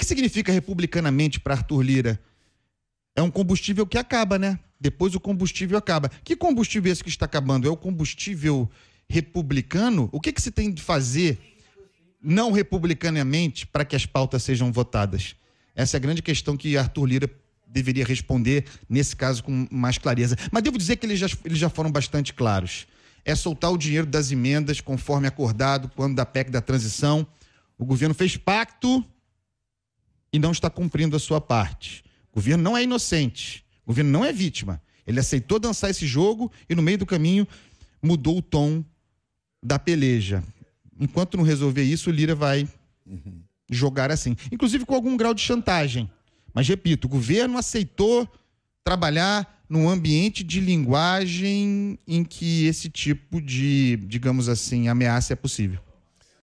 que significa republicanamente para Arthur Lira? É um combustível que acaba, né? Depois o combustível acaba. Que combustível é esse que está acabando? É o combustível republicano? O que, que se tem de fazer não republicanamente para que as pautas sejam votadas? Essa é a grande questão que Arthur Lira deveria responder, nesse caso, com mais clareza. Mas devo dizer que eles já, eles já foram bastante claros. É soltar o dinheiro das emendas conforme acordado quando da PEC da transição. O governo fez pacto e não está cumprindo a sua parte. O governo não é inocente, o governo não é vítima. Ele aceitou dançar esse jogo e, no meio do caminho, mudou o tom da peleja. Enquanto não resolver isso, o Lira vai jogar assim. Inclusive com algum grau de chantagem. Mas, repito, o governo aceitou trabalhar num ambiente de linguagem em que esse tipo de, digamos assim, ameaça é possível.